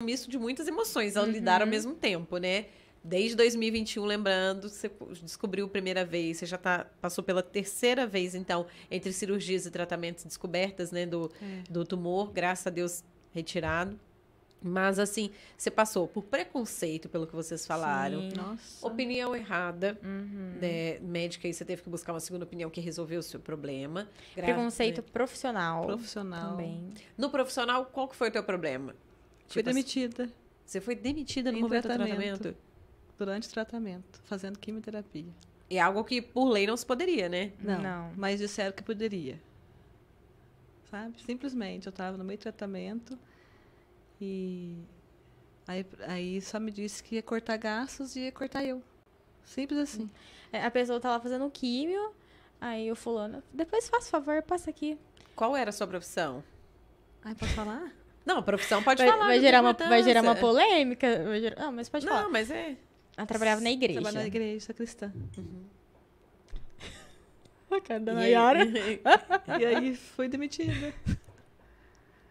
um misto de muitas emoções ao uhum. lidar ao uhum. mesmo tempo, né? Desde 2021, lembrando, você descobriu a primeira vez, você já tá, passou pela terceira vez, então, entre cirurgias e tratamentos descobertas, né, do, é. do tumor, graças a Deus retirado. Mas, assim, você passou por preconceito, pelo que vocês falaram. Sim, nossa. Opinião errada, uhum. né, médica, e você teve que buscar uma segunda opinião que resolveu o seu problema. Preconceito né? profissional. Profissional. Também. No profissional, qual que foi o teu problema? Tipo foi assim, demitida. Você foi demitida no em momento tratamento, do tratamento? Durante o tratamento, fazendo quimioterapia. É algo que, por lei, não se poderia, né? Não, não. mas disseram que poderia. Sabe? Simplesmente, eu estava no meio do tratamento e aí, aí só me disse que ia cortar gastos e ia cortar eu. Simples assim. É, a pessoa estava fazendo químio, aí o fulano, depois faz favor, passa aqui. Qual era a sua profissão? Ai, posso falar? Não, a profissão pode vai, falar. Vai gerar, uma, vai gerar uma polêmica. Vai gerar... Não, mas pode não, falar. Não, mas é. Ela trabalhava na igreja. Trabalhava na igreja, sou cristã. Uhum. a cara da Nayara. aí, e aí foi demitida.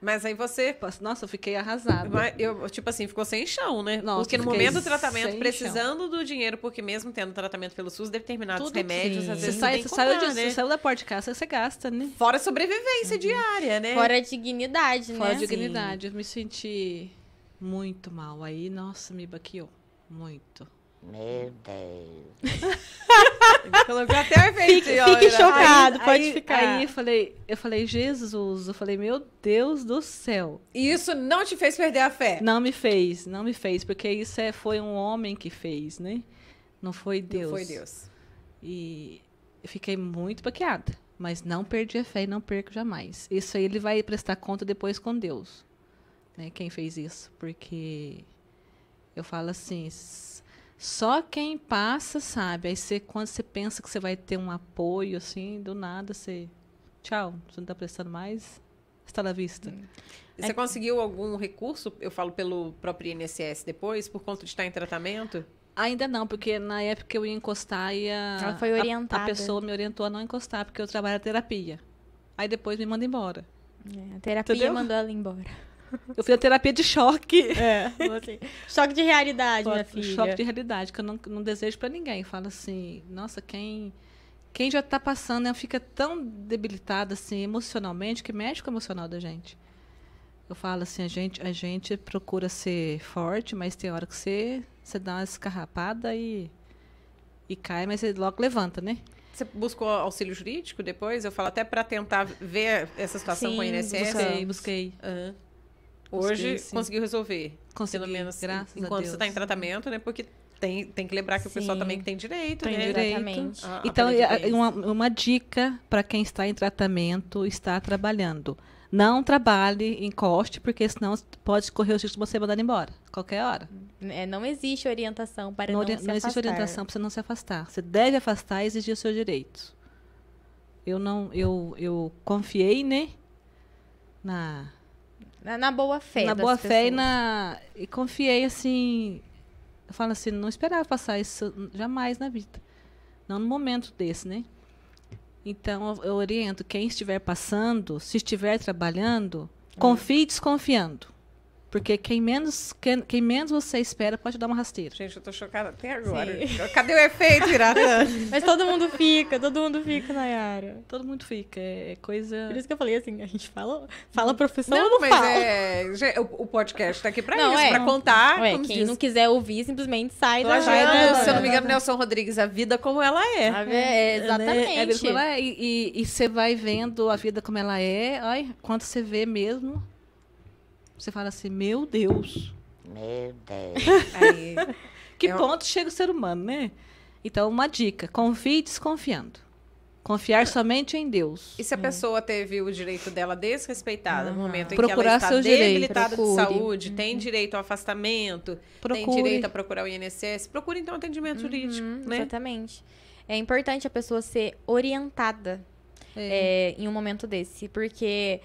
Mas aí você. Nossa, eu fiquei arrasada. Eu, tipo assim, ficou sem chão, né? Nossa, porque no momento do tratamento, precisando chão. do dinheiro, porque mesmo tendo tratamento pelo SUS, determinados Tudo remédios, sim. às vezes. Você, sai, você, comprar, saiu de, né? você da porta de casa, você gasta, né? Fora sobrevivência uhum. diária, né? Fora a dignidade, né? Fora a né? dignidade. Sim. Eu me senti muito mal. Aí, nossa, me baqueou. Muito. Meu Deus. colocou até Fique, fique chocado, aí, pode aí, ficar. Aí eu falei, eu falei, Jesus, eu falei, meu Deus do céu. E isso não te fez perder a fé? Não me fez, não me fez, porque isso é, foi um homem que fez, né? Não foi Deus. Não foi Deus. E eu fiquei muito baqueada, mas não perdi a fé e não perco jamais. Isso aí ele vai prestar conta depois com Deus, né? Quem fez isso, porque eu falo assim, só quem passa sabe. Aí você, quando você pensa que você vai ter um apoio, assim, do nada você. Tchau, você não está prestando mais. Está na vista. Hum. É você é... conseguiu algum recurso, eu falo pelo próprio INSS depois, por conta de estar em tratamento? Ainda não, porque na época eu ia encostar e a, Ela foi orientada. a, a pessoa me orientou a não encostar, porque eu trabalho na terapia. Aí depois me manda embora. É, a terapia Entendeu? mandou ela embora. Eu fiz a terapia de choque. É. Assim, choque de realidade, minha filha. Choque de realidade, que eu não, não desejo para ninguém. Falo assim, nossa, quem quem já está passando né, fica tão debilitada assim emocionalmente que mexe com o emocional da gente. Eu falo assim, a gente, a gente procura ser forte, mas tem hora que você, você dá uma escarrapada e, e cai, mas você logo levanta, né? Você buscou auxílio jurídico depois? Eu falo até para tentar ver essa situação Sim, com o INSS. Busquei, busquei. Uhum. Hoje conseguiu resolver. Consegui, pelo menos graças enquanto você está em tratamento, né? Porque tem, tem que lembrar que o pessoal também tem direito, tem né? Direito. Ah, então, é, é uma, uma dica para quem está em tratamento, está trabalhando. Não trabalhe, encoste, porque senão pode correr o risco de você mandar embora, qualquer hora. É, não existe orientação para não, não se afastar. Não existe orientação para você não se afastar. Você deve afastar e exigir os seus direitos. Eu não, eu, eu confiei, né, na na, na boa fé. Na boa pessoas. fé e na. E confiei assim. Eu falo assim, não esperava passar isso jamais na vida. Não no momento desse, né? Então eu oriento quem estiver passando, se estiver trabalhando, hum. confie desconfiando. Porque quem menos, quem, quem, menos você espera pode dar uma rasteira. Gente, eu tô chocada até agora. Sim. Cadê o efeito, Irata? Mas todo mundo fica, todo mundo fica, Nayara. Todo mundo fica. É, é coisa. Por isso que eu falei assim, a gente fala, fala profissão não, não mas fala. É, o, podcast tá aqui pra não, isso, é, pra contar. Ué, quem diz. não quiser ouvir, simplesmente sai tô da agenda. Se eu não me engano, Nelson Rodrigues, a vida como ela é. A é exatamente. É, né? é, a vida como é. E, e você vai vendo a vida como ela é. Ai, quando você vê mesmo você fala assim, meu Deus. Meu Deus. Aí, que eu... ponto chega o ser humano, né? Então, uma dica: confie desconfiando. Confiar é. somente em Deus. E se a é. pessoa teve o direito dela desrespeitado uhum. no momento em Procurar que ela está debilitada de saúde, uhum. tem direito ao afastamento, procure. tem direito a procurar o INSS, procure então atendimento uhum, jurídico, né? Exatamente. É importante a pessoa ser orientada é, é em um momento desse, porque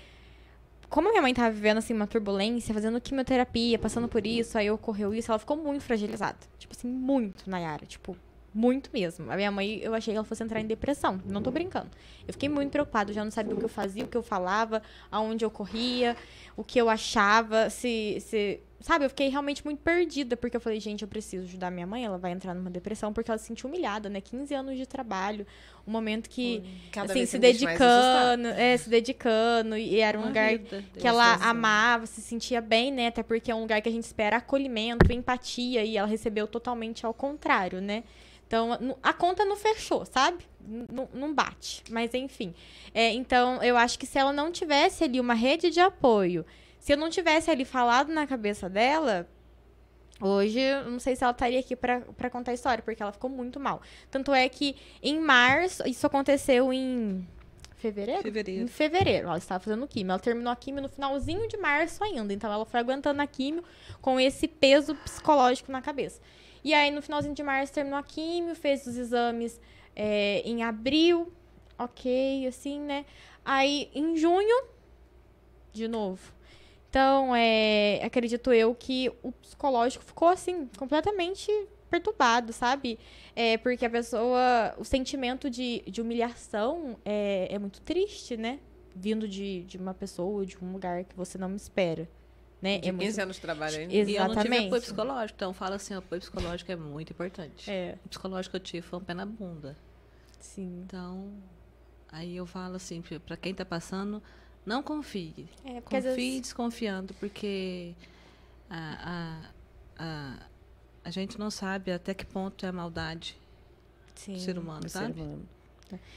como minha mãe tava vivendo, assim, uma turbulência, fazendo quimioterapia, passando por isso, aí ocorreu isso, ela ficou muito fragilizada. Tipo assim, muito, Nayara. Tipo, muito mesmo. A minha mãe, eu achei que ela fosse entrar em depressão. Não tô brincando. Eu fiquei muito preocupada. já não sabia o que eu fazia, o que eu falava, aonde eu corria, o que eu achava, se, se sabe, eu fiquei realmente muito perdida, porque eu falei, gente, eu preciso ajudar minha mãe, ela vai entrar numa depressão, porque ela se sentiu humilhada, né? 15 anos de trabalho, um momento que, Cada assim, se dedicando, é, se dedicando, e era um lugar vida, que ela amava, se sentia bem, né? Até porque é um lugar que a gente espera acolhimento, empatia, e ela recebeu totalmente ao contrário, né? Então, a conta não fechou, sabe? Não, não bate. Mas, enfim. É, então, eu acho que se ela não tivesse ali uma rede de apoio se eu não tivesse ali falado na cabeça dela, Hoje, não sei se ela estaria aqui para contar a história, porque ela ficou muito mal. Tanto é que em março, isso aconteceu em fevereiro? Fevereiro. Em fevereiro, ela estava fazendo químio. Ela terminou a químio no finalzinho de março ainda, então ela foi aguentando a químio com esse peso psicológico na cabeça. E aí, no finalzinho de março, terminou a químio, fez os exames é, em abril, ok, assim, né? Aí, em junho, de novo, então, é, acredito eu que o psicológico ficou assim, completamente perturbado, sabe? É, porque a pessoa, o sentimento de, de humilhação é, é muito triste, né? Vindo de, de uma pessoa, de um lugar que você não espera. Né? É de é 15 muito... anos trabalhando. Exatamente. Né? E eu não tive apoio psicológico, então fala assim, apoio psicológico é muito importante. É. O psicológico eu tive foi um pé na bunda. Sim. Então, aí eu falo assim, para quem está passando, não confie. É, confie vezes... desconfiando, porque a, a, a, a, gente não sabe até que ponto é a maldade Sim, do ser humano, do sabe? Ser humano.